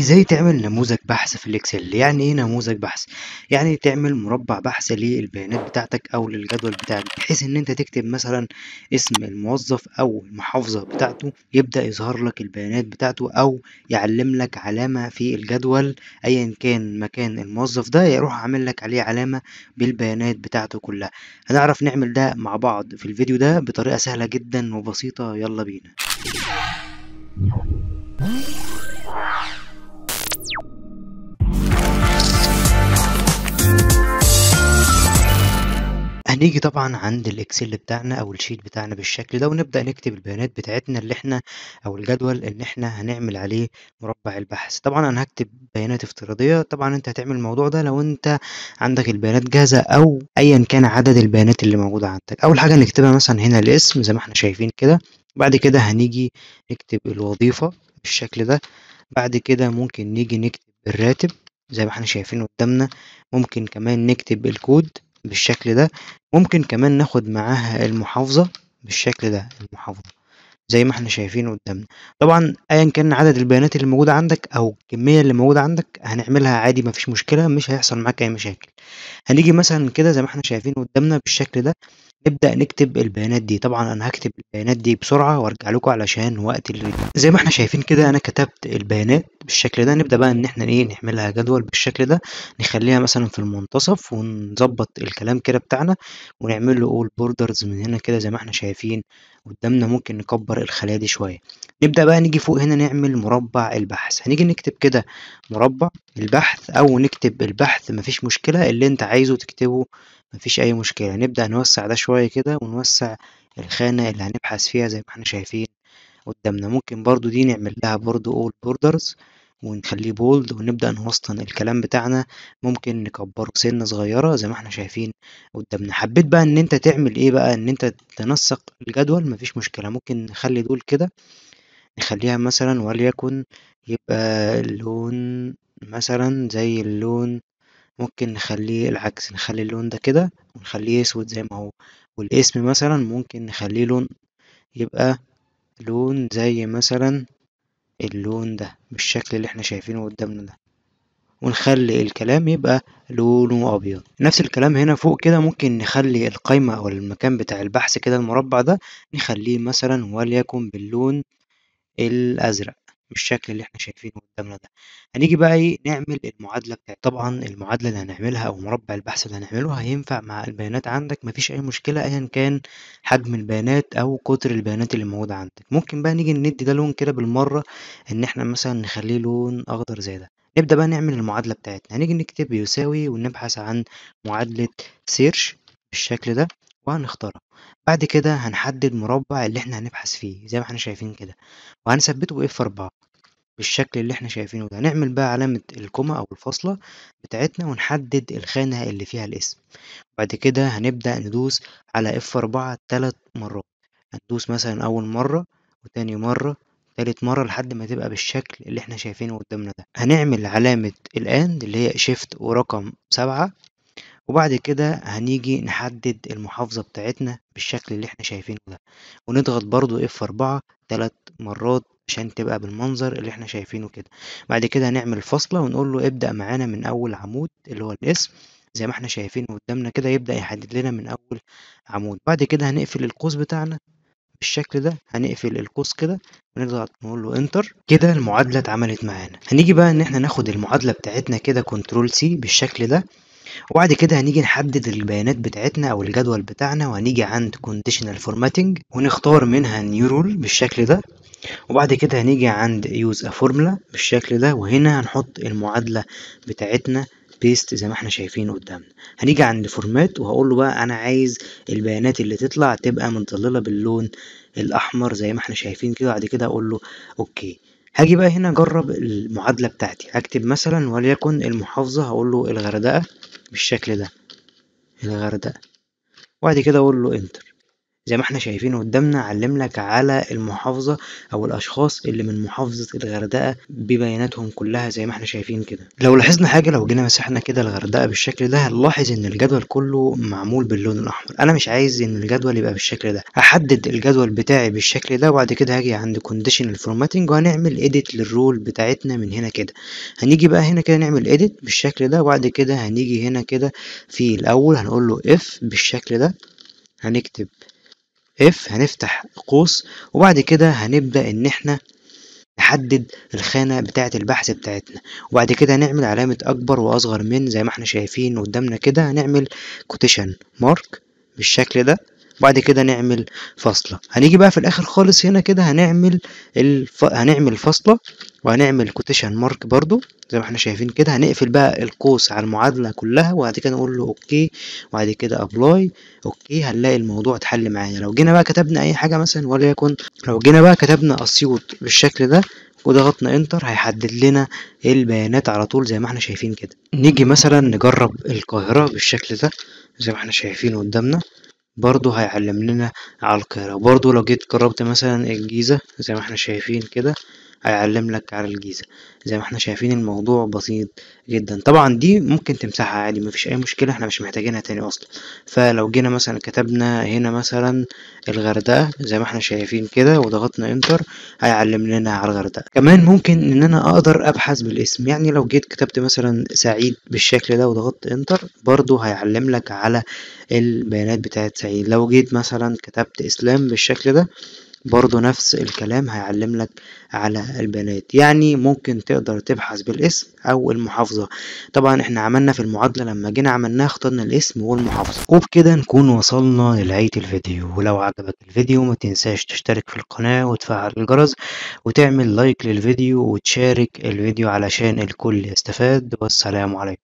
إزاي تعمل نموذج بحث في الإكسل؟ يعني إيه نموذج بحث؟ يعني تعمل مربع بحث للبيانات بتاعتك أو للجدول بتاعك بحيث إن أنت تكتب مثلا اسم الموظف أو المحافظة بتاعته يبدأ يظهر لك البيانات بتاعته أو يعلم لك علامة في الجدول أيا كان مكان الموظف ده يروح عامل لك عليه علامة بالبيانات بتاعته كلها هنعرف نعمل ده مع بعض في الفيديو ده بطريقة سهلة جدا وبسيطة يلا بينا هنيجي طبعًا عند الإكسل بتاعنا أو الشيت بتاعنا بالشكل ده، ونبدأ نكتب البيانات بتاعتنا اللي إحنا أو الجدول اللي إحنا هنعمل عليه مربع البحث، طبعًا أنا هكتب بيانات افتراضية، طبعًا أنت هتعمل الموضوع ده لو أنت عندك البيانات جاهزة أو أيًا كان عدد البيانات اللي موجودة عندك، أول حاجة نكتبها مثلًا هنا الاسم زي ما إحنا شايفين كده، بعد كده هنيجي نكتب الوظيفة بالشكل ده، بعد كده ممكن نيجي نكتب الراتب زي ما إحنا شايفين قدامنا، ممكن كمان نكتب الكود. بالشكل ده ممكن كمان ناخد معاها المحافظة بالشكل ده المحافظة زي ما احنا شايفين قدامنا طبعا ايا كان عدد البيانات اللي موجودة عندك او الكمية اللي موجودة عندك هنعملها عادي مفيش مشكلة مش هيحصل معاك اي مشاكل هنيجي مثلا كده زي ما احنا شايفين قدامنا بالشكل ده نبدأ نكتب البيانات دي طبعا انا هكتب البيانات دي بسرعة وارجع لكم علشان وقت الريد زي ما احنا شايفين كده انا كتبت البيانات بالشكل ده نبدأ بقى إن إحنا إيه نعملها جدول بالشكل ده نخليها مثلا في المنتصف ونظبط الكلام كده بتاعنا ونعمل له أول بوردرز من هنا كده زي ما إحنا شايفين قدامنا ممكن نكبر الخلايا دي شوية نبدأ بقى نيجي فوق هنا نعمل مربع البحث هنيجي نكتب كده مربع البحث أو نكتب البحث مفيش مشكلة اللي أنت عايزه تكتبه مفيش أي مشكلة نبدأ نوسع ده شوية كده ونوسع الخانة اللي هنبحث فيها زي ما إحنا شايفين قدامنا ممكن برضو دي نعمل لها برضو اول بوردرز ونخليه بولد ونبدأ نوسطن الكلام بتاعنا ممكن نكبره سنة صغيرة زي ما احنا شايفين قدامنا حبيت بقى ان انت تعمل ايه بقى ان انت تنسق الجدول مفيش مشكلة ممكن نخلي دول كده نخليها مثلا وليكن يبقى اللون مثلا زي اللون ممكن نخليه العكس نخلي اللون ده كده ونخليه اسود زي ما هو والاسم مثلا ممكن نخليه لون يبقى لون زي مثلا اللون ده بالشكل اللي احنا شايفينه قدامنا ده ونخلي الكلام يبقى لونه أبيض نفس الكلام هنا فوق كده ممكن نخلي القايمة أو المكان بتاع البحث كده المربع ده نخليه مثلا وليكن باللون الأزرق بالشكل اللي احنا شايفينه قدامنا ده هنيجي بقى ايه نعمل المعادله بتاعتنا طبعا المعادله اللي هنعملها او مربع البحث اللي هنعمله هينفع مع البيانات عندك مفيش اي مشكله ايا كان حجم البيانات او قطر البيانات اللي موجوده عندك ممكن بقى نيجي ندي ده لون كده بالمره ان احنا مثلا نخليه لون اخضر زي ده نبدا بقى نعمل المعادله بتاعتنا هنيجي نكتب يساوي ونبحث عن معادله سيرش بالشكل ده وهنختارها بعد كده هنحدد مربع اللي احنا هنبحث فيه زي ما احنا شايفين كده وهنثبته باف 4 بالشكل اللي إحنا شايفينه ده، نعمل بقى علامة الكومة أو الفاصلة بتاعتنا ونحدد الخانة اللي فيها الاسم، وبعد كده هنبدأ ندوس على F4 تلات مرات، هندوس مثلًا أول مرة وتاني مرة وتالت مرة لحد ما تبقى بالشكل اللي إحنا شايفينه قدامنا ده، هنعمل علامة الآند اللي هي شيفت ورقم سبعة وبعد كده هنيجي نحدد المحافظة بتاعتنا بالشكل اللي إحنا شايفينه ده، ونضغط برضو F4 تلات مرات عشان تبقى بالمنظر اللي احنا شايفينه كده بعد كده هنعمل الفاصلة ونقول له ابدأ معانا من أول عمود اللي هو الاسم زي ما احنا شايفين قدامنا كده يبدأ يحدد لنا من أول عمود بعد كده هنقفل القوس بتاعنا بالشكل ده هنقفل القوس كده ونضغط نقول له انتر كده المعادلة اتعملت معانا هنيجي بقى ان احنا ناخد المعادلة بتاعتنا كده كنترول سي بالشكل ده وبعد كده هنيجي نحدد البيانات بتاعتنا او الجدول بتاعنا وهنيجي عند كونديشنال فورماتنج ونختار منها نيورول بالشكل ده وبعد كده هنيجي عند use a formula بالشكل ده وهنا هنحط المعادلة بتاعتنا بيست زي ما احنا شايفين قدامنا هنيجي عند فورمات وهقول له بقى انا عايز البيانات اللي تطلع تبقى متظلله باللون الاحمر زي ما احنا شايفين كده بعد كده اقول له اوكي هاجي بقى هنا اجرب المعادله بتاعتي هكتب مثلا وليكن المحافظه هقول له الغردقه بالشكل ده الغردقه وبعد كده اقول له انتر زي ما احنا شايفين قدامنا علم لك على المحافظة أو الأشخاص اللي من محافظة الغردقة ببياناتهم كلها زي ما احنا شايفين كده لو لاحظنا حاجة لو جينا مسحنا كده الغردقة بالشكل ده هنلاحظ إن الجدول كله معمول باللون الأحمر أنا مش عايز إن الجدول يبقى بالشكل ده هحدد الجدول بتاعي بالشكل ده وبعد كده هاجي عند كونديشن فورماتنج وهنعمل إيديت للرول بتاعتنا من هنا كده هنيجي بقى هنا كده نعمل إيديت بالشكل ده وبعد كده هنيجي هنا كده في الأول هنقول له إف بالشكل ده هنكتب اف هنفتح قوس وبعد كده هنبدأ ان احنا نحدد الخانة بتاعة البحث بتاعتنا وبعد كده هنعمل علامة أكبر وأصغر من زي ما احنا شايفين قدامنا كده هنعمل كوتيشن مارك بالشكل ده وبعد كده نعمل فاصله هنيجي بقى في الاخر خالص هنا كده هنعمل الف... هنعمل فاصله وهنعمل كوتيشن مارك برضو زي ما احنا شايفين كده هنقفل بقى القوس على المعادله كلها وبعد كده نقول له اوكي وبعد كده ابلاي اوكي هنلاقي الموضوع اتحل معانا لو جينا بقى كتبنا اي حاجه مثلا وليكن لو جينا بقى كتبنا اسيوط بالشكل ده وضغطنا انتر هيحدد لنا البيانات على طول زي ما احنا شايفين كده نيجي مثلا نجرب القاهره بالشكل ده زي ما احنا شايفين قدامنا برضو هيعلم لنا على القراءة برضو لو جيت قربت مثلا الجيزة زي ما احنا شايفين كده هيعلم لك على الجيزة زي ما احنا شايفين الموضوع بسيط جدا طبعا دي ممكن تمسحها عادي مفيش اي مشكلة احنا مش محتاجينها تاني اصلا فلو جينا مثلا كتبنا هنا مثلا الغردقة زي ما احنا شايفين كده وضغطنا انتر هيعلم لنا على الغردقة كمان ممكن ان انا اقدر ابحث بالاسم يعني لو جيت كتبت مثلا سعيد بالشكل ده وضغطت انتر برضو هيعلم لك على البيانات بتاعت سعيد لو جيت مثلا كتبت اسلام بالشكل ده برضو نفس الكلام هيعلم لك على البنات يعني ممكن تقدر تبحث بالاسم او المحافظة طبعا احنا عملنا في المعادلة لما جينا عملناها اخترنا الاسم والمحافظة وبكده نكون وصلنا لنهاية الفيديو ولو عجبك الفيديو ما تنساش تشترك في القناة وتفعل الجرس وتعمل لايك للفيديو وتشارك الفيديو علشان الكل يستفاد والسلام عليكم